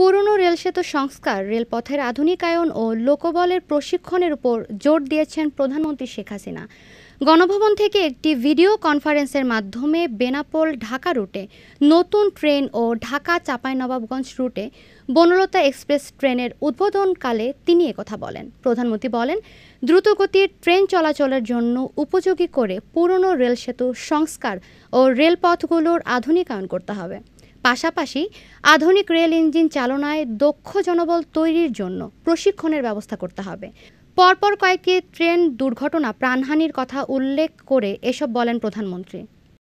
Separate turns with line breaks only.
পুরনো রেল সেতু সংস্কার রেলপথের আধুনিকায়ন ও লোকবলের প্রশিক্ষণের উপর জোর দিয়েছেন প্রধানমন্ত্রী শেখ হাসিনা গণভবন থেকে একটি ভিডিও কনফারেন্সের মাধ্যমে বেনাপোল ঢাকা রুটে নতুন ট্রেন ও ঢাকা চাঁপাইনবাবগঞ্জ রুটে বনলতা এক্সপ্রেস ট্রেনের উদ্বোধনকালে তিনি একথা বলেন প্রধানমন্ত্রী বলেন দ্রুতগতির ট্রেন চলাচলের জন্য উপযোগী করে পুরনো রেল সেতু সংস্কার ও রেলপথগুলোর আধুনিকায়ন করতে হবে পাশাপাশি আধুনিক রেল ইঞ্জিন চালনায় দক্ষ জনবল তৈরির জন্য প্রশিক্ষণের ব্যবস্থা করতে হবে পরপর কয়েকটি ট্রেন দুর্ঘটনা প্রাণহানির কথা উল্লেখ করে এসব বলেন প্রধানমন্ত্রী